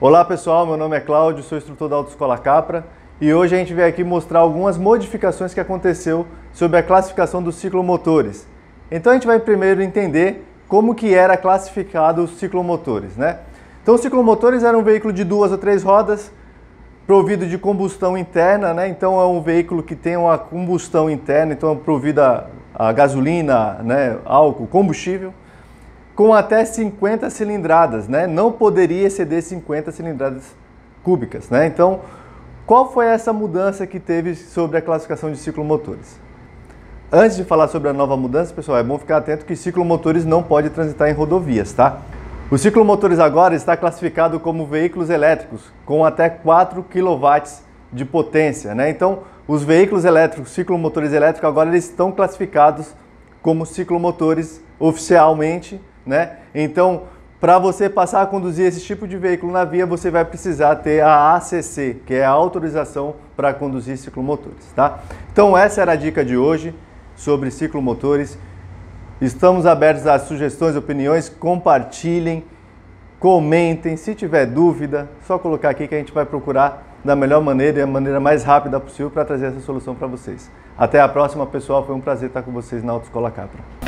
Olá pessoal, meu nome é Cláudio, sou instrutor da Autoescola Capra e hoje a gente veio aqui mostrar algumas modificações que aconteceu sobre a classificação dos ciclomotores. Então a gente vai primeiro entender como que era classificado os ciclomotores, né? Então os ciclomotores eram um veículo de duas ou três rodas, provido de combustão interna, né? Então é um veículo que tem uma combustão interna, então é provido a, a gasolina, né, álcool, combustível com até 50 cilindradas, né? Não poderia exceder 50 cilindradas cúbicas, né? Então, qual foi essa mudança que teve sobre a classificação de ciclomotores? Antes de falar sobre a nova mudança, pessoal, é bom ficar atento que ciclomotores não pode transitar em rodovias, tá? O ciclomotores agora está classificado como veículos elétricos com até 4 kW de potência, né? Então, os veículos elétricos, ciclomotores elétricos agora eles estão classificados como ciclomotores oficialmente né? Então, para você passar a conduzir esse tipo de veículo na via, você vai precisar ter a ACC, que é a autorização para conduzir ciclomotores, tá? Então essa era a dica de hoje sobre ciclomotores. Estamos abertos a sugestões, opiniões, compartilhem, comentem, se tiver dúvida, só colocar aqui que a gente vai procurar da melhor maneira e a maneira mais rápida possível para trazer essa solução para vocês. Até a próxima, pessoal. Foi um prazer estar com vocês na Autoescola Capra.